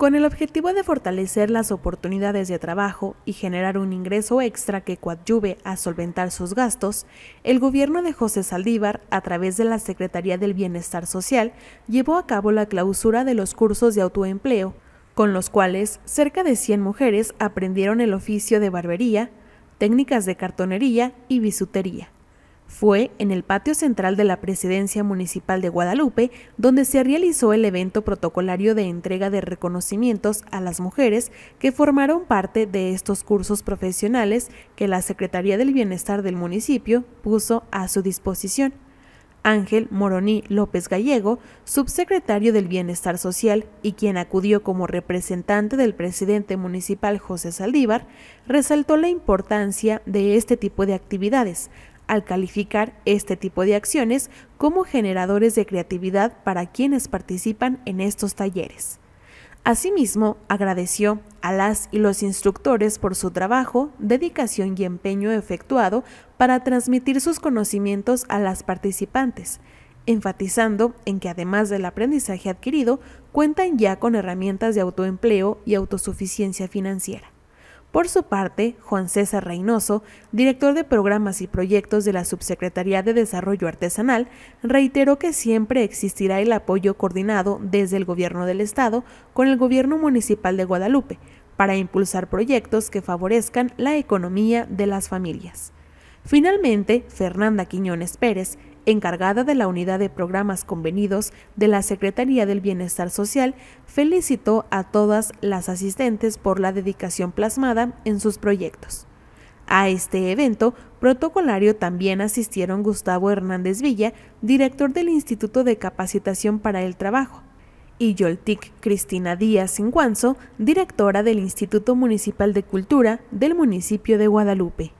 con el objetivo de fortalecer las oportunidades de trabajo y generar un ingreso extra que coadyuve a solventar sus gastos, el gobierno de José Saldívar, a través de la Secretaría del Bienestar Social, llevó a cabo la clausura de los cursos de autoempleo, con los cuales cerca de 100 mujeres aprendieron el oficio de barbería, técnicas de cartonería y bisutería. Fue en el patio central de la Presidencia Municipal de Guadalupe donde se realizó el evento protocolario de entrega de reconocimientos a las mujeres que formaron parte de estos cursos profesionales que la Secretaría del Bienestar del municipio puso a su disposición. Ángel Moroní López Gallego, subsecretario del Bienestar Social y quien acudió como representante del presidente municipal José Saldívar, resaltó la importancia de este tipo de actividades, al calificar este tipo de acciones como generadores de creatividad para quienes participan en estos talleres. Asimismo, agradeció a las y los instructores por su trabajo, dedicación y empeño efectuado para transmitir sus conocimientos a las participantes, enfatizando en que además del aprendizaje adquirido, cuentan ya con herramientas de autoempleo y autosuficiencia financiera. Por su parte, Juan César Reynoso, director de programas y proyectos de la Subsecretaría de Desarrollo Artesanal, reiteró que siempre existirá el apoyo coordinado desde el Gobierno del Estado con el Gobierno Municipal de Guadalupe para impulsar proyectos que favorezcan la economía de las familias. Finalmente, Fernanda Quiñones Pérez, encargada de la unidad de programas convenidos de la Secretaría del Bienestar Social, felicitó a todas las asistentes por la dedicación plasmada en sus proyectos. A este evento protocolario también asistieron Gustavo Hernández Villa, director del Instituto de Capacitación para el Trabajo, y Yoltic Cristina Díaz Inguanzo, directora del Instituto Municipal de Cultura del municipio de Guadalupe.